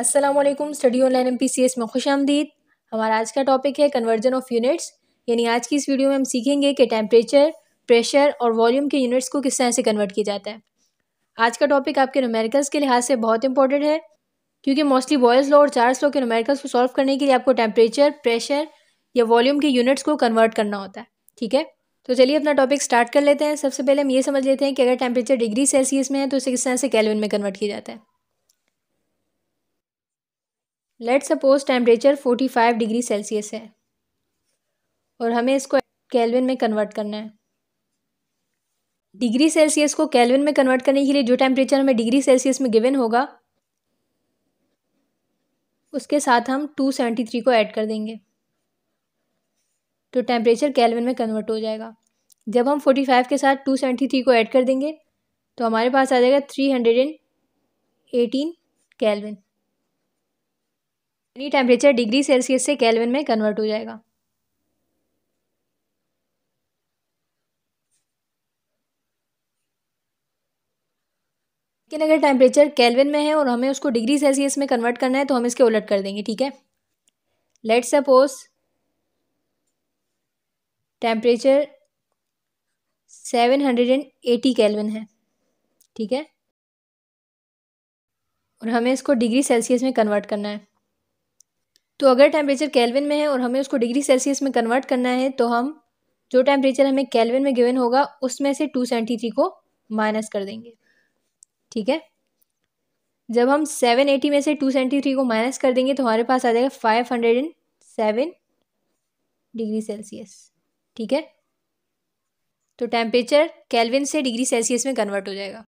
Aslam study online M में खुश आमदीद हमारा आज का टॉपिक है कन्वर्जन ऑफ यूनिट्स यानी आज की इस वीडियो में हम सीखेंगे कि टेम्परेचर प्रेशर और वॉल्यूम के यूनिट्स को किस तरह से कन्वर्ट किया जाता है आज का टॉपिक आपके नोमेरिकल्स के लिहाज से बहुत इंपॉर्टेंट है क्योंकि मोस्टली बॉयल्स लॉ और चार्ल्स लॉ के नोमेरिकल्स को सॉल्व करने के लिए आपको टेम्परेचर प्रेशर या वॉल्यूम के यूनिट्स को कन्वर्ट करना होता है ठीक है तो चलिए अपना टॉपिक स्टार्ट कर लेते हैं सबसे पहले हम ये समझ लेते हैं कि अगर टेम्परेचर डिग्री सेल्सियस में है तो इसे किस तरह से कैलविन में कन्वर्ट किया जाता है let suppose temperature forty five degree Celsius है और हमें इसको कैलविन में कन्वर्ट करना है डिग्री सेल्सियस को कैलविन में कन्वर्ट करने के लिए जो टेम्परेचर हमें डिग्री सेल्सियस में गिवन होगा उसके साथ हम टू सेवेंटी थ्री को ऐड कर देंगे तो टेम्परेचर कैलविन में कन्वर्ट हो जाएगा जब हम फोर्टी फाइव के साथ टू सेवेंटी थ्री को ऐड कर देंगे तो हमारे पास आ जाएगा three hundred and eighteen Kelvin यानी टेम्परेचर डिग्री सेल्सियस से कैलविन में कन्वर्ट हो जाएगा लेकिन अगर टेम्परेचर कैलविन में है और हमें उसको डिग्री सेल्सियस में कन्वर्ट करना है तो हम इसके उलट कर देंगे ठीक है let suppose temperature seven hundred and eighty Kelvin है ठीक है और हमें इसको डिग्री सेल्सियस में कन्वर्ट करना है तो अगर टेम्परेचर कैलविन में है और हमें उसको डिग्री सेल्सियस में कन्वर्ट करना है तो हम जो टेम्परेचर हमें कैलविन में गिवन होगा उसमें से टू सेवेंटी थ्री को माइनस कर देंगे ठीक है जब हम सेवन एटी में से टू सेवेंटी थ्री को माइनस कर देंगे तो हमारे पास आ जाएगा five hundred and seven degree Celsius ठीक है तो टेम्परेचर कैलविन से डिग्री सेल्सियस में कन्वर्ट हो जाएगा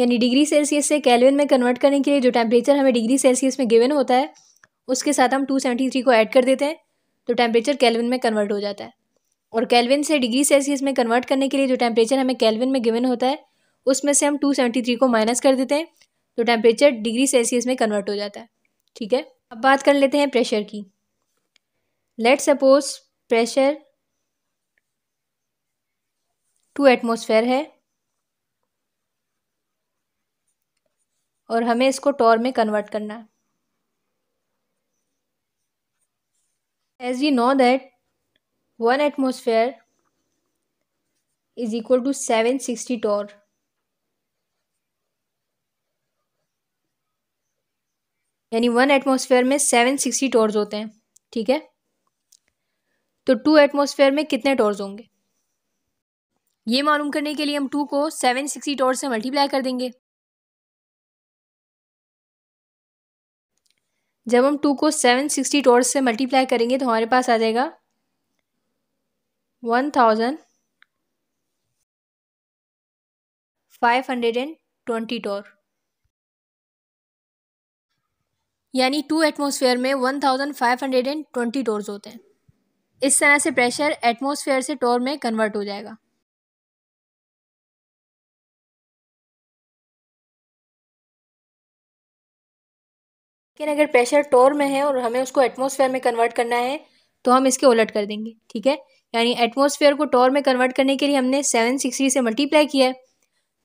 यानी डिग्री सेल्सियस से कैलविन में कन्वर्ट करने के लिए जो टेम्परेचर हमें डिग्री सेल्सियस में गिवन होता है उसके साथ हम टू सेवेंटी थ्री को ऐड कर देते हैं तो टेम्परेचर कैलविन में कन्वर्ट हो जाता है और कैलविन से डिग्री सेल्सियस में कन्वर्ट करने के लिए जो टेम्परेचर हमें कैलविन में गिवन होता है उसमें से हम टू सेवेंटी थ्री को माइनस कर देते हैं तो टेम्परेचर डिग्री सेल्सियस में कन्वर्ट हो जाता है ठीक है अब बात कर लेते हैं प्रेशर की let suppose pressure two atmosphere है और हमें इसको टॉर में कन्वर्ट करना है as you know that one atmosphere is equal to seven sixty torr यानी वन एटमोसफेयर में सेवन सिक्सटी टॉर्स होते हैं ठीक है तो टू एटमोसफेयर में कितने टॉर्स होंगे ये मालूम करने के लिए हम टू को सेवन सिक्सटी टॉर्स से मल्टीप्लाई कर देंगे जब हम टू को सेवन सिक्सटी टोर्स से मल्टीप्लाई करेंगे तो हमारे पास आ जाएगा one thousand five hundred and twenty torr यानी टू एटमॉस्फेयर में one thousand five hundred and twenty torrs होते हैं इस तरह से प्रेशर एटमॉस्फेयर से टोर में कन्वर्ट हो जाएगा लेकिन अगर प्रेशर टोर में है और हमें उसको एटमोसफेयर में कन्वर्ट करना है तो हम इसके उलट कर देंगे ठीक है यानी एटमोसफेयर को टोर में कन्वर्ट करने के लिए हमने सेवन सिक्सटी से मल्टीप्लाई किया है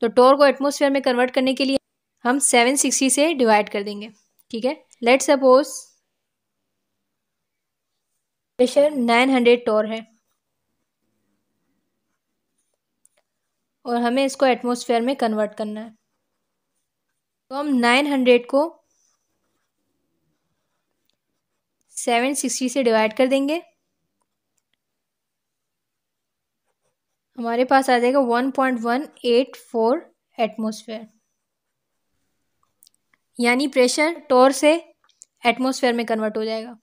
तो टोर को एटमोसफेयर में कन्वर्ट करने के लिए हम सेवन सिक्सटी से डिवाइड कर देंगे ठीक है let suppose pressure nine hundred torr है और हमें इसको एटमोसफेयर में कन्वर्ट करना है तो हम नाइन हंड्रेड को सेवन सिक्सटी से डिवाइड कर देंगे हमारे पास आ जाएगा one point one eight four atmosphere यानी प्रेशर टोर से एटमोसफेयर में कन्वर्ट हो जाएगा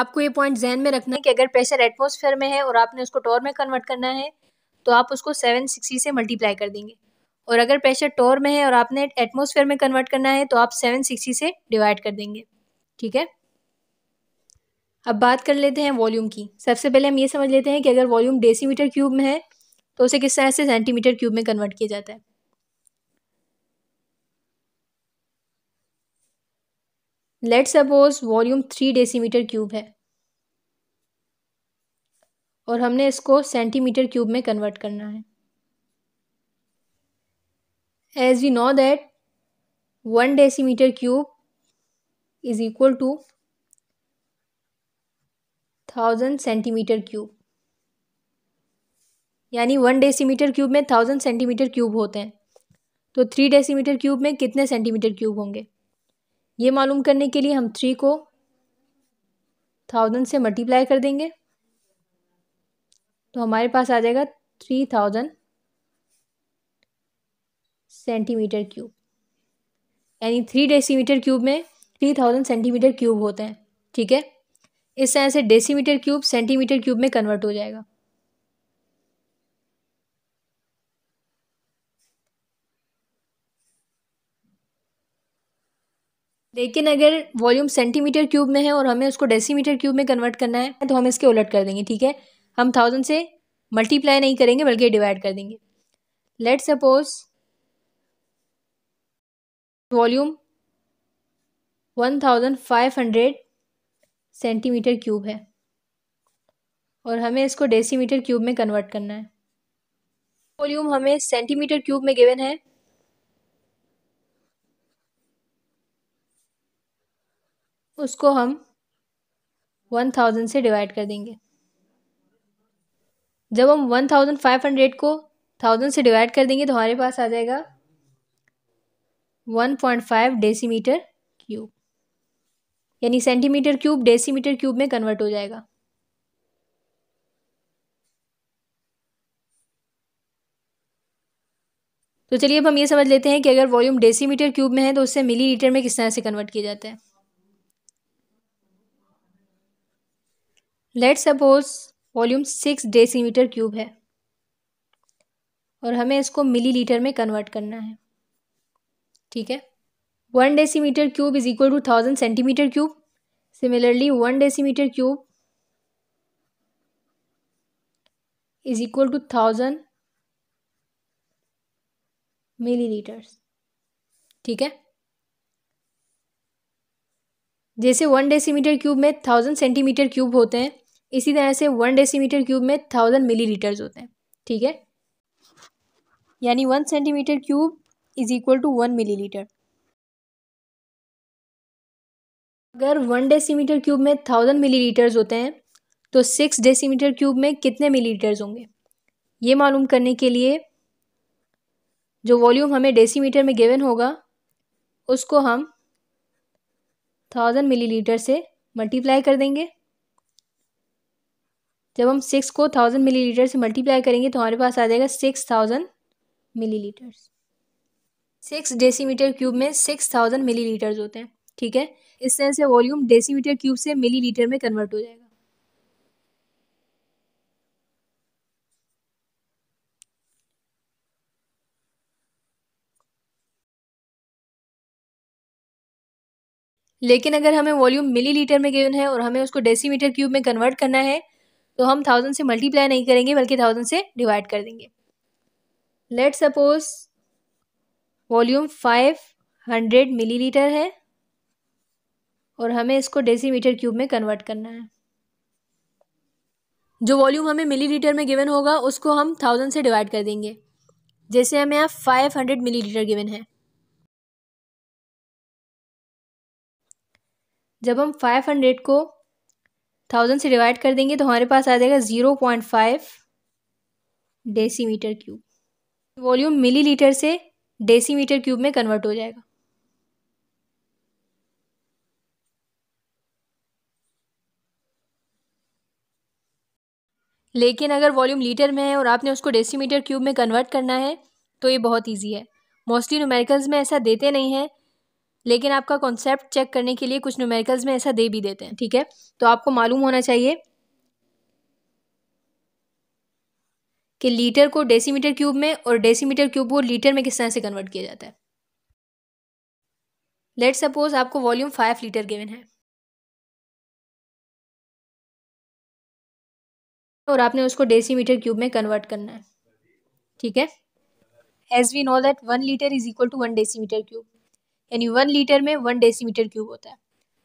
आपको ये पॉइंट जहन में रखना है कि अगर प्रेशर एटमॉस्फेयर में है और आपने उसको टोर में कन्वर्ट करना है तो आप उसको सेवन सिक्सटी e से मल्टीप्लाई कर देंगे और अगर प्रेशर टोर में है और आपने एटमोसफेयर में कन्वर्ट करना है तो आप सेवन सिक्सटी e से डिवाइड कर देंगे ठीक है अब बात कर लेते हैं वॉल्यूम की सबसे पहले हम ये समझ लेते हैं कि अगर वॉल्यूम डेसीमीटर क्यूब में है तो उसे किस तरह से सेंटीमीटर क्यूब में कन्वर्ट किया जाता है let suppose volume three decimetre cube है और हमने इसको सेंटीमीटर क्यूब में कन्वर्ट करना है as we know that one decimetre cube is equal to thousand centimetre cube यानी वन डेसीमीटर क्यूब में थाउजेंड सेंटीमीटर क्यूब होते हैं तो थ्री डेसीमीटर क्यूब में कितने सेंटीमीटर क्यूब होंगे ये मालूम करने के लिए हम थ्री को थाउजेंड से मल्टीप्लाई कर देंगे तो हमारे पास आ जाएगा थ्री थाउजेंड सेंटीमीटर क्यूब यानी थ्री डेसीमीटर क्यूब में थ्री थाउजेंड सेंटीमीटर क्यूब होते हैं ठीक है इस तरह से डेसीमीटर क्यूब सेंटीमीटर क्यूब में कन्वर्ट हो जाएगा लेकिन अगर वॉल्यूम सेंटीमीटर क्यूब में है और हमें उसको डेसीमीटर क्यूब में कन्वर्ट करना है तो हम इसके उलट कर देंगे ठीक है हम थाउजेंड से मल्टीप्लाई नहीं करेंगे बल्कि डिवाइड कर देंगे let suppose volume one thousand five hundred centimetre cube है और हमें इसको डेसीमीटर क्यूब में कन्वर्ट करना है वॉल्यूम हमें सेंटीमीटर क्यूब में गिवन है उसको हम वन थाउजेंड से डिवाइड कर देंगे जब हम वन थाउजेंड फाइव हंड्रेड को थाउजेंड से डिवाइड कर देंगे तो हमारे पास आ जाएगा one point five decimetre cube यानी सेंटीमीटर क्यूब डेसीमीटर क्यूब में कन्वर्ट हो जाएगा तो चलिए अब हम ये समझ लेते हैं कि अगर वॉल्यूम डेसीमीटर क्यूब में है तो उससे मिली लीटर में किस तरह से कन्वर्ट किया जाता है let suppose volume six decimetre cube है और हमें इसको मिलीलीटर में कन्वर्ट करना है ठीक है one decimetre cube is equal to thousand centimetre cube similarly one decimetre cube is equal to thousand millilitres ठीक है जैसे वन डेसीमीटर क्यूब में थाउजेंड सेंटीमीटर क्यूब होते हैं इसी तरह से वन डेसीमीटर क्यूब में थाउजेंड मिलीलीटर्स होते हैं ठीक है यानी one centimetre cube is equal to one millilitre अगर वन डेसीमीटर क्यूब में थाउजेंड मिलीलीटर्स होते हैं तो सिक्स डेसीमीटर क्यूब में कितने मिलीलीटर्स होंगे ये मालूम करने के लिए जो वॉल्यूम हमें डेसीमीटर में गिवन होगा उसको हम थाउजेंड मिलीलीटर से मल्टीप्लाई कर देंगे जब हम सिक्स को थाउजेंड मिली से मल्टीप्लाई करेंगे तो हमारे पास आ जाएगा six thousand millilitre six decimetre cube में सिक्स थाउजेंड मिली लीटर होते हैं ठीक है इस तरह से वॉल्यूम डेसीमीटर क्यूब से मिली लीटर में कन्वर्ट हो जाएगा लेकिन अगर हमें वॉल्यूम मिलीलीटर में गिवन है और हमें उसको डेसीमीटर क्यूब में कन्वर्ट करना है तो हम थाउजेंड से मल्टीप्लाई नहीं करेंगे बल्कि थाउजेंड से डिवाइड कर देंगे let suppose volume five hundred milli है और हमें इसको डेसी क्यूब में कन्वर्ट करना है जो वॉल्यूम हमें मिलीलीटर में गिवन होगा उसको हम थाउजेंड से डिवाइड कर देंगे जैसे हमें यहाँ फाइव हंड्रेड लीटर गिवन है जब हम फाइव हंड्रेड को थाउजेंड से डिवाइड कर देंगे तो हमारे पास आ जाएगा zero point five decimetre cube volume millilitre से डेसीमीटर क्यूब में कन्वर्ट हो जाएगा लेकिन अगर वॉल्यूम लीटर में है और आपने उसको डेसीमीटर क्यूब में कन्वर्ट करना है तो ये बहुत ईजी है मोस्टली न्यूमेरिकल्स में ऐसा देते नहीं हैं लेकिन आपका कॉन्सेप्ट चेक करने के लिए कुछ न्यूमेरिकल्स में ऐसा दे भी देते हैं ठीक है तो आपको मालूम होना चाहिए कि लीटर को डेसीमीटर क्यूब में और डेसीमीटर क्यूब को लीटर में किस तरह से कन्वर्ट किया जाता है लेट सपोज आपको वॉल्यूम फाइव लीटर गिवन है और आपने उसको डेसीमीटर क्यूब में कन्वर्ट करना है ठीक है as we know that one litre is equal to one decimetre cube यानी वन लीटर में वन डेसीमीटर क्यूब होता है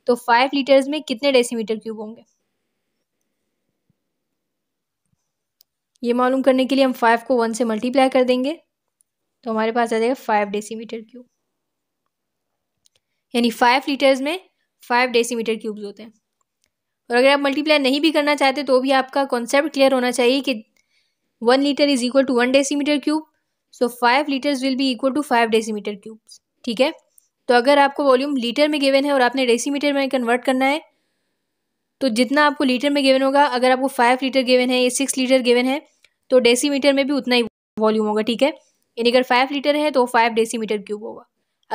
तो फाइव लीटर्स में कितने डेसीमीटर क्यूब होंगे ये मालूम करने के लिए हम फाइव को वन से मल्टीप्लाई कर देंगे तो हमारे पास आ जाएगा फाइव डेसीमीटर क्यूब यानी फाइव लीटर्स में फाइव डेसीमीटर क्यूब होते हैं और अगर आप मल्टीप्लाई नहीं भी करना चाहते तो भी आपका कॉन्सेप्ट क्लियर होना चाहिए कि one litre is equal to one decimetre cube so five litres will be equal to five decimetre cubes ठीक है तो अगर आपको वॉल्यूम लीटर में गिवन है और आपने डेसीमीटर में कन्वर्ट करना है तो जितना आपको लीटर में गिवन होगा अगर आपको फाइव लीटर गिवन है या सिक्स लीटर गिवन है तो डेसीमीटर में भी उतना ही वॉल्यूम होगा ठीक है यानी अगर फाइव लीटर है तो फाइव डेसीमीटर क्यूब होगा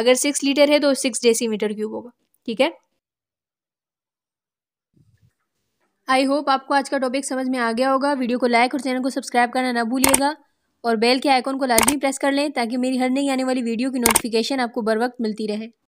अगर सिक्स लीटर है तो सिक्स डेसीमीटर क्यूब होगा ठीक है आई होप आपको आज का टॉपिक समझ में आ गया होगा वीडियो को लाइक और चैनल को सब्सक्राइब करना ना भूलिएगा और बेल के आइकॉन को लाजमी प्रेस कर लें ताकि मेरी हर नई आने वाली वीडियो की नोटिफिकेशन आपको बर वक्त मिलती रहे